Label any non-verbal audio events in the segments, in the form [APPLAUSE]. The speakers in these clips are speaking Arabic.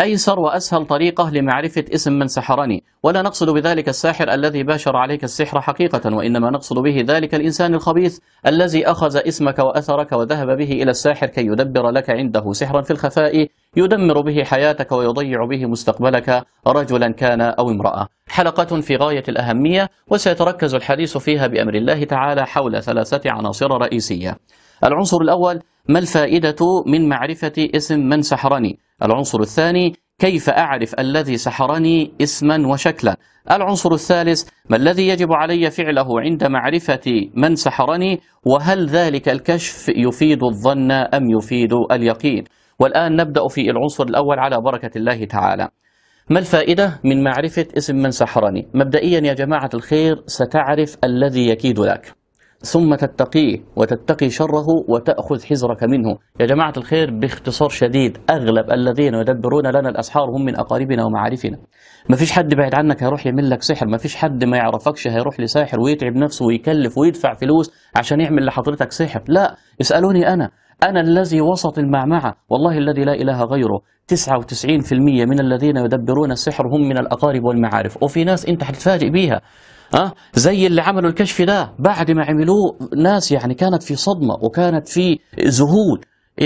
أيسر وأسهل طريقة لمعرفة اسم من سحرني ولا نقصد بذلك الساحر الذي باشر عليك السحر حقيقة وإنما نقصد به ذلك الإنسان الخبيث الذي أخذ اسمك وأثرك وذهب به إلى الساحر كي يدبر لك عنده سحرا في الخفاء يدمر به حياتك ويضيع به مستقبلك رجلا كان أو امرأة حلقة في غاية الأهمية وسيتركز الحديث فيها بأمر الله تعالى حول ثلاثة عناصر رئيسية العنصر الأول ما الفائدة من معرفة اسم من سحرني العنصر الثاني كيف أعرف الذي سحرني اسما وشكلا العنصر الثالث ما الذي يجب علي فعله عند معرفة من سحرني وهل ذلك الكشف يفيد الظن أم يفيد اليقين والآن نبدأ في العنصر الأول على بركة الله تعالى ما الفائدة من معرفة اسم من سحرني؟ مبدئيا يا جماعة الخير ستعرف الذي يكيد لك ثم تتقيه وتتقي شره وتأخذ حذرك منه يا جماعة الخير باختصار شديد أغلب الذين يدبرون لنا الأسحار هم من أقاربنا ومعارفنا ما فيش حد بعيد عنك هيروح يعمل لك سحر ما فيش حد ما يعرفكش هيروح لساحر ويتعب نفسه ويكلف ويدفع فلوس عشان يعمل لحضرتك سحر لا اسألوني أنا أنا الذي وسط المعمعة والله الذي لا إله غيره 99% من الذين يدبرون السحر هم من الأقارب والمعارف وفي ناس أنت هتتفاجئ بيها أه؟ زي اللي عملوا الكشف ده بعد ما عملوه ناس يعني كانت في صدمة وكانت في ذهول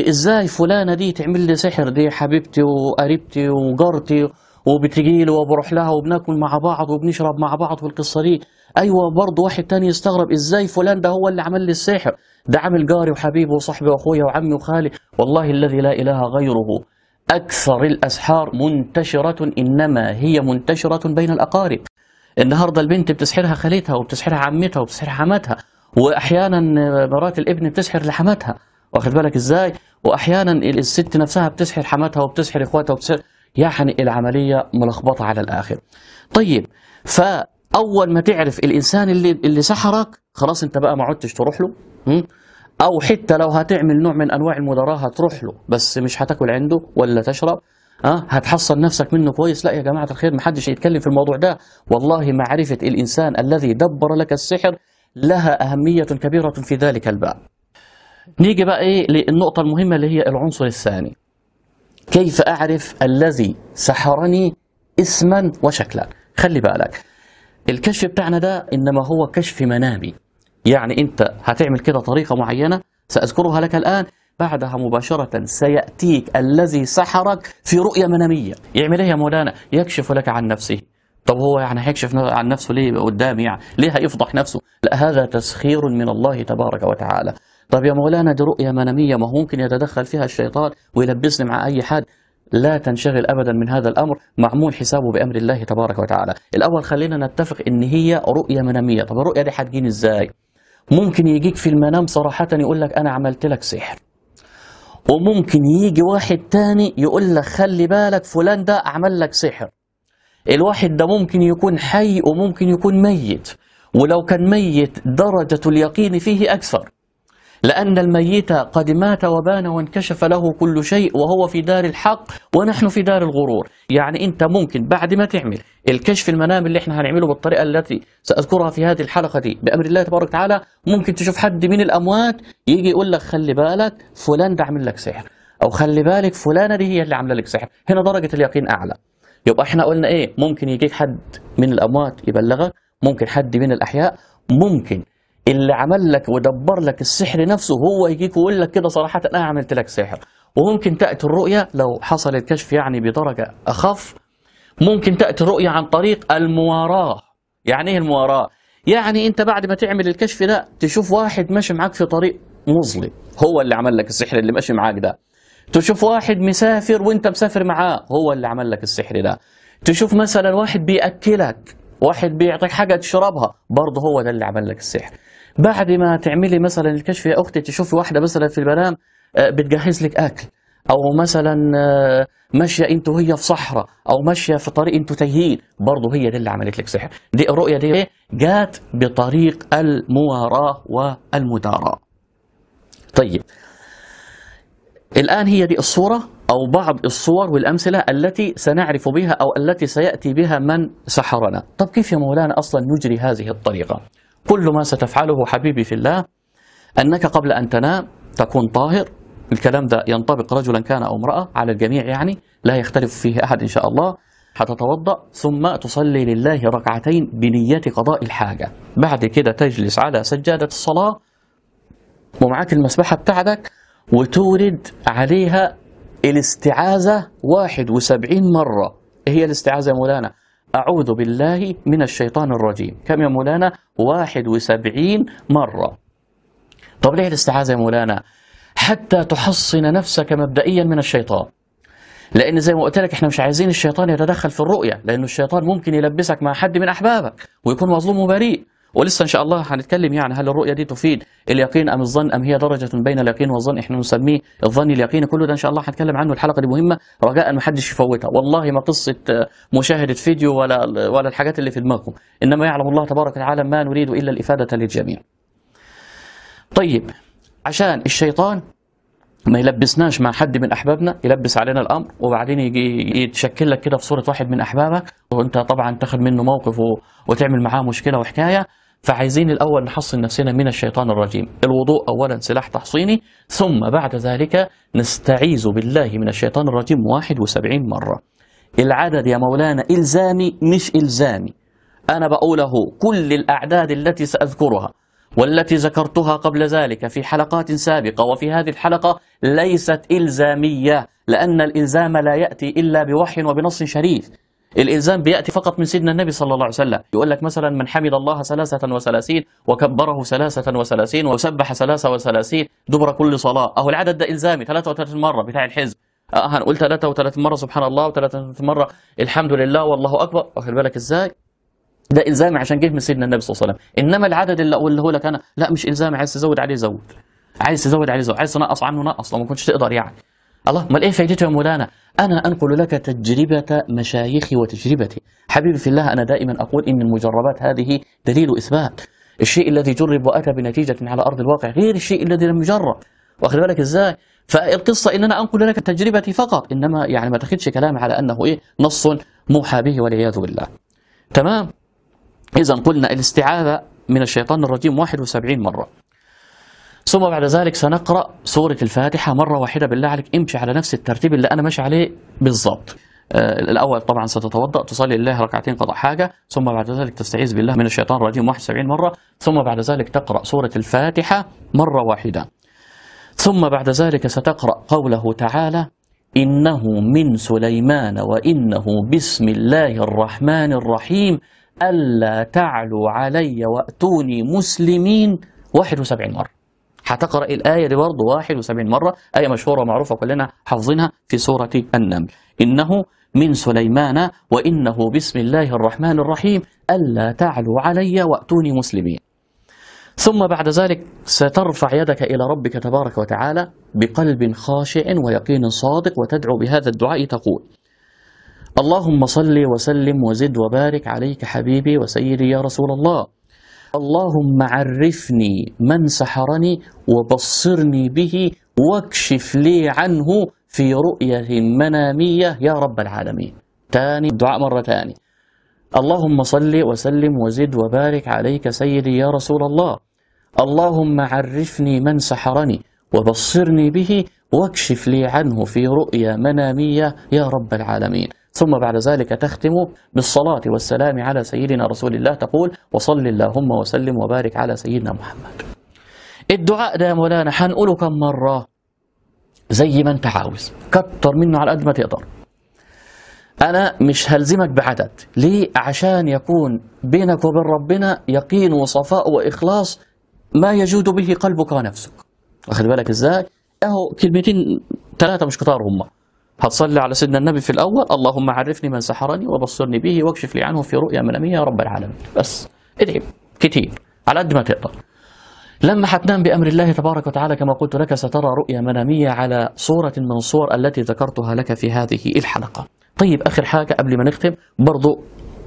ازاي فلانة دي تعمل لي سحر دي حبيبتي وقريبتي وجارتي وبتجي لي وبروح لها وبناكل مع بعض وبنشرب مع بعض والقصة دي ايوه برضه واحد تاني يستغرب ازاي فلان ده هو اللي عمل لي السحر ده عامل جاري وحبيبي وصاحبي واخويا وعمي وخالي والله الذي لا اله غيره أكثر الأسحار منتشرة إنما هي منتشرة بين الأقارب النهارده البنت بتسحرها خالتها وبتسحرها عمتها وبتسحر حماتها واحيانا مرات الابن بتسحر لحماتها واخد بالك ازاي واحيانا الست نفسها بتسحر حماتها وبتسحر اخواتها وبتسحر يعني العمليه ملخبطه على الاخر طيب فاول ما تعرف الانسان اللي اللي سحرك خلاص انت بقى ما عدتش تروح له او حتى لو هتعمل نوع من انواع المداراة هتروح له بس مش هتاكل عنده ولا تشرب اه هتحصن نفسك منه كويس لا يا جماعه الخير ما حدش يتكلم في الموضوع ده والله معرفه الانسان الذي دبر لك السحر لها اهميه كبيره في ذلك الباب نيجي بقى ايه للنقطه المهمه اللي هي العنصر الثاني كيف اعرف الذي سحرني اسما وشكلا خلي بالك الكشف بتاعنا ده انما هو كشف منامي يعني انت هتعمل كده طريقه معينه ساذكرها لك الان بعدها مباشرة سيأتيك الذي سحرك في رؤية منامية يعمل ايه يا مولانا يكشف لك عن نفسه طب هو يعني هيكشف عن نفسه ليه قدامي يعني ليه هيفضح نفسه لا هذا تسخير من الله تبارك وتعالى طب يا مولانا دي رؤية منامية ما هو ممكن يتدخل فيها الشيطان ويلبسني مع أي حد لا تنشغل ابدا من هذا الامر معمول حسابه بامر الله تبارك وتعالى الاول خلينا نتفق ان هي رؤيه مناميه طب الرؤيه دي هتجيني ازاي ممكن يجيك في المنام صراحه يقول لك انا عملت لك سحر وممكن يجي واحد تاني يقول لك خلي بالك فلان ده عمل لك سحر الواحد ده ممكن يكون حي وممكن يكون ميت ولو كان ميت درجة اليقين فيه أكثر لأن الميت قد مات وبان وانكشف له كل شيء وهو في دار الحق ونحن في دار الغرور يعني أنت ممكن بعد ما تعمل الكشف المنام اللي احنا هنعمله بالطريقة التي سأذكرها في هذه الحلقة دي بأمر الله تبارك وتعالى ممكن تشوف حد من الأموات يجي يقول لك خلي بالك فلان ده عامل لك سحر أو خلي بالك فلانة دي هي اللي عاملة لك سحر هنا درجة اليقين أعلى يبقى احنا قلنا ايه ممكن يجيك حد من الأموات يبلغك ممكن حد من الأحياء ممكن اللي عمل لك ودبر لك السحر نفسه هو يجيك ويقول لك كده صراحه انا عملت لك سحر وممكن تاتي الرؤيه لو حصل الكشف يعني بدرجه اخف ممكن تاتي الرؤيه عن طريق المواراه يعني ايه المواراه يعني انت بعد ما تعمل الكشف ده تشوف واحد ماشي معاك في طريق مظلم هو اللي عمل لك السحر اللي ماشي معاك ده تشوف واحد مسافر وانت مسافر معاه هو اللي عمل لك السحر ده تشوف مثلا واحد بياكلك واحد بيعطيك حاجه تشربها برضه هو ده اللي عمل لك السحر بعد ما تعملي مثلا الكشف يا اختي تشوفي واحده مثلا في المنام آه، بتجهز لك اكل او مثلا آه، ماشيه انت وهي في صحراء او ماشيه في طريق انتوا تايهين برضه هي دي اللي عملت لك سحر دي الرؤيه دي جات بطريق المواراه والمداراه طيب الان هي دي الصوره او بعض الصور والامثله التي سنعرف بها او التي سياتي بها من سحرنا طب كيف يا مولانا اصلا نجري هذه الطريقه كل ما ستفعله حبيبي في الله أنك قبل أن تنام تكون طاهر الكلام ده ينطبق رجلا كان أو امرأة على الجميع يعني لا يختلف فيه أحد إن شاء الله هتتوضأ ثم تصلي لله ركعتين بنية قضاء الحاجة بعد كده تجلس على سجادة الصلاة ومعاك المسبحة بتاعتك وتورد عليها الاستعاذة 71 مرة إيه هي الاستعاذة يا مولانا أعوذ بالله من الشيطان الرجيم كم يا مولانا 71 مرة طب ليه الاستعاذة يا مولانا حتى تحصن نفسك مبدئيا من الشيطان لأن زي ما قلت لك احنا مش عايزين الشيطان يتدخل في الرؤية لأن الشيطان ممكن يلبسك مع حد من أحبابك ويكون مظلوم وبريء ولسه ان شاء الله هنتكلم يعني هل الرؤيه دي تفيد اليقين ام الظن ام هي درجه بين اليقين والظن احنا نسميه الظن اليقين كله ده ان شاء الله هنتكلم عنه الحلقه دي مهمه رجاء ما حدش يفوتها والله ما قصه آه، مشاهده فيديو ولا ولا الحاجات اللي في دماغكم انما يعلم الله تبارك وتعالى ما نريد الا الافاده للجميع طيب عشان الشيطان ما يلبسناش مع حد من احبابنا يلبس علينا الامر وبعدين يجي يتشكل لك كده في صوره واحد من احبابك وانت طبعا تاخد منه موقف وتعمل معاه مشكله وحكايه فعايزين الاول نحصن نفسنا من الشيطان الرجيم الوضوء اولا سلاح تحصيني ثم بعد ذلك نستعيذ بالله من الشيطان الرجيم 71 مره العدد يا مولانا الزامي مش الزامي انا بقوله كل الاعداد التي ساذكرها والتي ذكرتها قبل ذلك في حلقات سابقة وفي هذه الحلقة ليست إلزامية لأن الإلزام لا يأتي إلا بوحي وبنص شريف الإلزام بيأتي فقط من سيدنا النبي صلى الله عليه وسلم يقول لك مثلا من حمد الله ثلاثة وثلاثين وكبره ثلاثة وثلاثين وسبح ثلاثة وثلاثين دبر كل صلاة أهو العدد ده إلزامي 33 مرة بتاع الحزب أه، هنقول 33 مرة سبحان الله و33 مرة الحمد لله والله أكبر واخد بالك إزاي ده الزامي عشان جه من سيدنا النبي صلى الله عليه وسلم انما العدد اللي اقوله لك انا لا مش الزامي عايز تزود عليه زود عايز تزود عليه زود عايز تنقص عنه نقص لو ما كنتش تقدر يعني الله ما ايه فائدته يا مولانا انا انقل لك تجربه مشايخي وتجربتي حبيبي في الله انا دائما اقول ان المجربات هذه دليل اثبات الشيء الذي جرب واتى بنتيجه على ارض الواقع غير الشيء الذي لم يجرب واخد بالك ازاي فالقصه ان انا انقل لك تجربتي فقط انما يعني ما تاخدش كلام على انه ايه نص موحى به والعياذ بالله تمام إذا قلنا الاستعاذة من الشيطان الرجيم 71 مرة ثم بعد ذلك سنقرأ سورة الفاتحة مرة واحدة بالله عليك امشي على نفس الترتيب اللي أنا ماشي عليه بالظبط آه، الأول طبعا ستتوضأ تصلي لله ركعتين قضاء حاجة ثم بعد ذلك تستعيذ بالله من الشيطان الرجيم 71 مرة ثم بعد ذلك تقرأ سورة الفاتحة مرة واحدة ثم بعد ذلك ستقرأ قوله تعالى إنه من سليمان وإنه بسم الله الرحمن الرحيم ألا تعلوا علي وأتوني مسلمين 71 مرة هتقرأ الآية دي برضه 71 مرة آية مشهورة ومعروفة كلنا حافظينها في سورة النمل إنه من سليمان وإنه بسم الله الرحمن الرحيم ألا تعلوا علي وأتوني مسلمين ثم بعد ذلك سترفع يدك إلى ربك تبارك وتعالى بقلب خاشع ويقين صادق وتدعو بهذا الدعاء تقول اللهم صل وسلم وزد وبارك عليك حبيبي وسيدي يا رسول الله اللهم عرفني من سحرني وبصرني به واكشف لي عنه في رؤية منامية يا رب العالمين تاني دعاء مرة تاني اللهم صل وسلم وزد وبارك عليك سيدي يا رسول الله اللهم عرفني من سحرني وبصرني به واكشف لي عنه في رؤيا منامية يا رب العالمين ثم بعد ذلك تختم بالصلاة والسلام على سيدنا رسول الله تقول وصل اللهم وسلم وبارك على سيدنا محمد الدعاء ده يا مولانا هنقوله كم مرة زي ما انت عاوز كتر منه على قد ما تقدر أنا مش هلزمك بعدد ليه؟ عشان يكون بينك وبين ربنا يقين وصفاء وإخلاص ما يجود به قلبك ونفسك واخد بالك إزاي؟ أهو كلمتين ثلاثة مش كتار هما هتصلي على سيدنا النبي في الأول اللهم عرفني من سحرني وبصرني به واكشف لي عنه في رؤيا منامية يا رب العالمين بس ادعي كتير على قد ما تقدر لما حتنام بأمر الله تبارك وتعالى كما قلت لك سترى رؤيا منامية على صورة من صور التي ذكرتها لك في هذه الحلقة طيب آخر حاجة قبل ما نختم برضو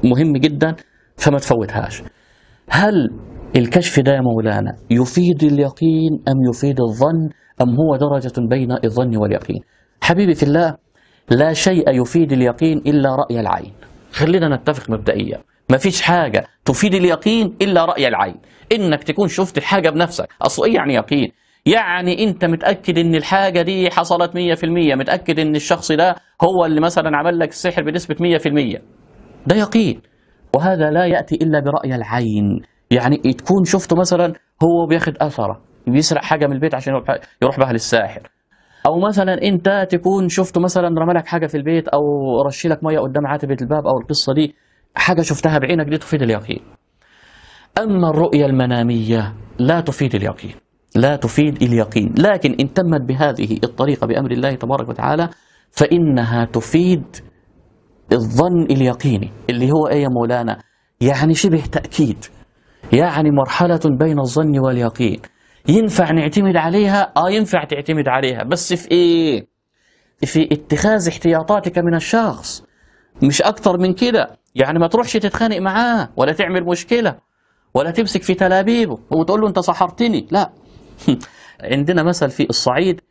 مهم جدا فما تفوتهاش هل الكشف ده يا مولانا يفيد اليقين أم يفيد الظن أم هو درجة بين الظن واليقين حبيبي في الله لا شيء يفيد اليقين إلا رأي العين خلينا نتفق مبدئيا ما فيش حاجة تفيد اليقين إلا رأي العين إنك تكون شفت الحاجة بنفسك أصل إيه يعني يقين يعني انت متاكد ان الحاجه دي حصلت 100% متاكد ان الشخص ده هو اللي مثلا عمل لك السحر بنسبه 100% ده يقين وهذا لا ياتي الا براي العين يعني تكون شفته مثلا هو بياخد اثره بيسرق حاجه من البيت عشان يروح بها للساحر او مثلا انت تكون شفته مثلا رمالك حاجه في البيت او رشي لك ميه قدام عاتبه الباب او القصه دي حاجه شفتها بعينك دي تفيد اليقين اما الرؤيه المناميه لا تفيد اليقين لا تفيد اليقين لكن ان تمت بهذه الطريقه بامر الله تبارك وتعالى فانها تفيد الظن اليقيني اللي هو ايه يا مولانا يعني شبه تاكيد يعني مرحله بين الظن واليقين ينفع نعتمد عليها اه ينفع تعتمد عليها بس في ايه في اتخاذ احتياطاتك من الشخص مش اكتر من كده يعني ما تروحش تتخانق معاه ولا تعمل مشكله ولا تمسك في تلابيبه وتقول له انت سحرتني لا [LAUGHS] عندنا مثل في الصعيد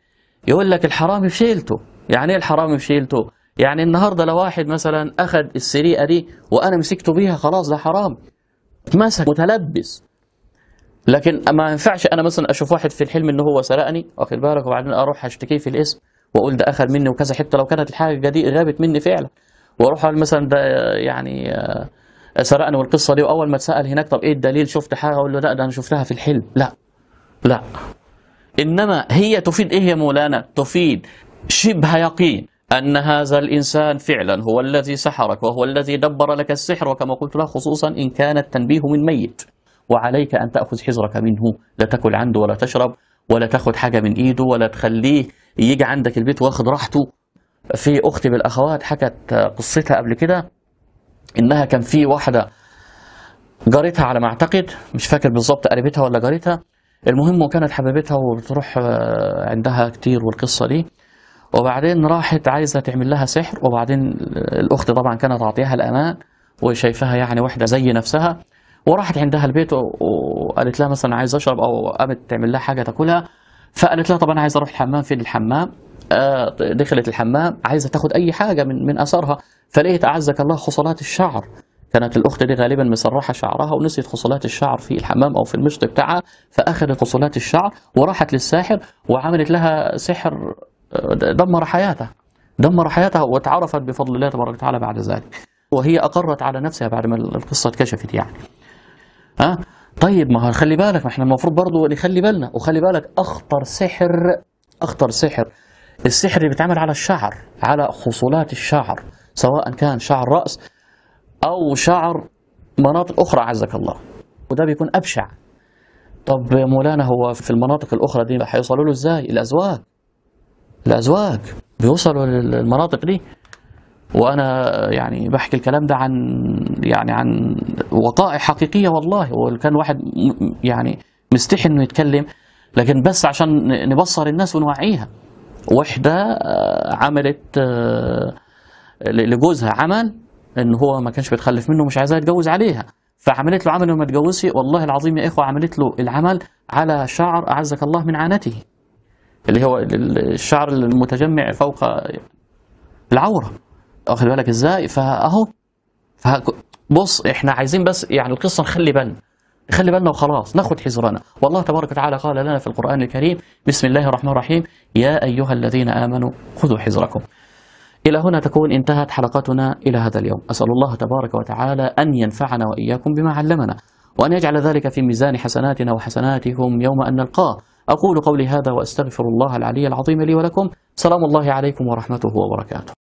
يقول لك الحرامي في شيلته يعني ايه الحرامي في شيلته يعني النهارده لو واحد مثلا اخذ السريقه دي وانا مسكته بيها خلاص ده حرام اتمسك متلبس لكن ما ينفعش انا مثلا اشوف واحد في الحلم ان هو سرقني واخد بالك وبعدين اروح اشتكيه في الاسم واقول ده اخذ مني وكذا حتى لو كانت الحاجه دي غابت مني فعلا واروح اقول مثلا ده يعني آه، سرقني والقصه دي واول ما اتسال هناك طب ايه الدليل شفت حاجه اقول له لا ده انا شفتها في الحلم لا لا انما هي تفيد ايه يا مولانا تفيد شبه يقين أن هذا الإنسان فعلا هو الذي سحرك وهو الذي دبر لك السحر وكما قلت له خصوصا إن كان التنبيه من ميت وعليك أن تأخذ حذرك منه لا تاكل عنده ولا تشرب ولا تأخذ حاجة من إيده ولا تخليه يجي عندك البيت واخد راحته في أختي بالأخوات حكت قصتها قبل كده إنها كان في واحدة جارتها على ما أعتقد مش فاكر بالظبط قريبتها ولا جارتها المهم وكانت حبيبتها وبتروح آه، عندها كتير والقصة دي وبعدين راحت عايزة تعمل لها سحر وبعدين الأخت طبعا كانت عاطيها الأمان وشايفاها يعني واحدة زي نفسها وراحت عندها البيت وقالت لها مثلا عايز اشرب او قامت تعمل لها حاجه تاكلها فقالت لها طبعا انا عايز اروح الحمام فين الحمام آه، دخلت الحمام عايزه تاخد اي حاجه من من اثارها فلقيت اعزك الله خصلات الشعر كانت الاخت دي غالبا مسرحه شعرها ونسيت خصلات الشعر في الحمام او في المشط بتاعها فاخذت خصلات الشعر وراحت للساحر وعملت لها سحر آه، دمر حياتها دمر حياتها وتعرفت بفضل الله تبارك وتعالى بعد ذلك وهي اقرت على نفسها بعد ما القصه اتكشفت يعني ها طيب ما خلي بالك ما احنا المفروض برضه نخلي بالنا وخلي بالك اخطر سحر اخطر سحر السحر اللي بيتعمل على الشعر على خصولات الشعر سواء كان شعر راس او شعر مناطق اخرى عزك الله وده بيكون ابشع طب يا مولانا هو في المناطق الاخرى دي هيوصلوا له ازاي الازواج الازواج بيوصلوا للمناطق دي وانا يعني بحكي الكلام ده عن يعني عن وقائع حقيقيه والله وكان واحد يعني مستحي انه يتكلم لكن بس عشان نبصر الناس ونوعيها وحده آه، عملت آه، لجوزها عمل ان هو ما كانش بيتخلف منه مش عايزاه يتجوز عليها فعملت له عمل وما اتجوزش والله العظيم يا اخوه عملت له العمل على شعر اعزك الله من عانته اللي هو الشعر المتجمع فوق العوره واخد بالك ازاي فاهو بص احنا عايزين بس يعني القصه نخلي بالنا نخلي بالنا وخلاص ناخد حذرنا والله تبارك وتعالى قال لنا في القرآن الكريم بسم الله الرحمن الرحيم يا أيها الذين آمنوا خذوا حذركم إلى هنا تكون انتهت حلقتنا إلى هذا اليوم أسأل الله تبارك وتعالى أن ينفعنا وإياكم بما علمنا وأن يجعل ذلك في ميزان حسناتنا وحسناتهم يوم أن نلقاه أقول قولي هذا وأستغفر الله العلي العظيم لي ولكم سلام الله عليكم ورحمته وبركاته